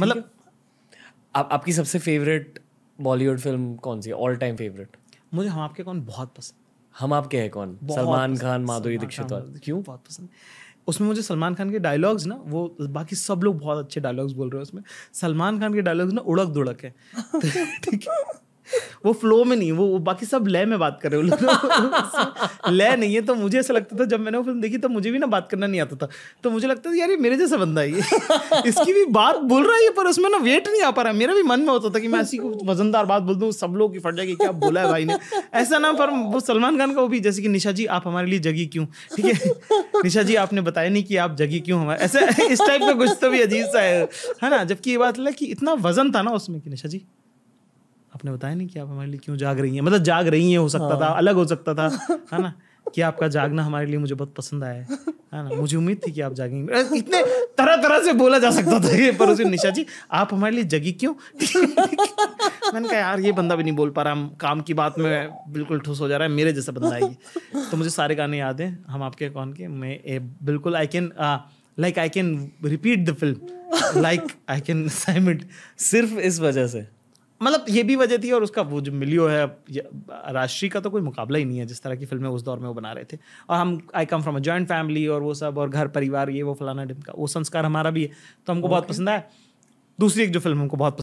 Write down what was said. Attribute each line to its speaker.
Speaker 1: मतलब आप, आपकी सबसे फेवरेट बॉलीवुड फिल्म कौन सी ऑल टाइम फेवरेट मुझे हम आपके कौन बहुत पसंद हम आपके हैं कौन सलमान खान माधुरी दीक्षित क्यों बहुत पसंद उसमें मुझे सलमान खान के डायलॉग्स ना वो बाकी सब लोग बहुत अच्छे डायलॉग्स बोल रहे हैं उसमें सलमान खान के डायलॉग्स ना उड़क दुड़क है ठीक है वो फ्लो में नहीं वो, बाकी सब लय में बात कर रहे हो लय नहीं है तो मुझे ऐसा लगता था जब मैंने वो फिल्म देखी तो मुझे भी ना बात करना नहीं आता था तो मुझे लगता था यार ये मेरे जैसा बंदा है इसकी भी बात बोल रहा है पर उसमें ना वेट नहीं आ पा रहा मेरा भी मन में होता था कि मैं ऐसी कुछ वजनदार बात बोल दूँ सब लोग की फट जाएगी क्या बोला है भाई ने ऐसा ना पर वो सलमान खान का वो भी जैसे कि निशा जी आप हमारे लिए जगी क्यों ठीक है निशा जी आपने बताया नहीं कि आप जगी क्यों हमारे ऐसा इस टाइप का कुछ तो भी अजीब सा है है ना जबकि ये बात लगा कि इतना वजन था ना उसमें कि निशा जी आपने बताया नहीं कि आप हमारे लिए क्यों जाग रही हैं मतलब जाग रही हैं हो सकता हाँ। था अलग हो सकता था है ना कि आपका जागना हमारे लिए मुझे बहुत पसंद आया है है ना मुझे उम्मीद थी कि आप जागेंगे इतने तरह तरह से बोला जा सकता था ये पर उसे निशा जी आप हमारे लिए जगी क्यों मैंने कहा यार ये बंदा भी नहीं बोल पा रहा हम काम की बात में बिल्कुल ठूस हो जा रहा है मेरे जैसा बंदा है ये तो मुझे सारे गाने याद हैं हम आपके कौन के मैं बिल्कुल I can like I can repeat the film like I can same सिर्फ इस वजह से मतलब ये भी वजह थी और उसका वो जो मिलियो है राष्ट्रीय का तो कोई मुकाबला ही नहीं है जिस तरह की फिल्में उस दौर में वो बना रहे थे और हम I come from a joint family और वो सब और घर परिवार ये वो फलाना डिम का वो संस्कार हमारा भी है तो हमको okay. बहुत पसंद आया दूसरी एक जो फिल्म हमको बहुत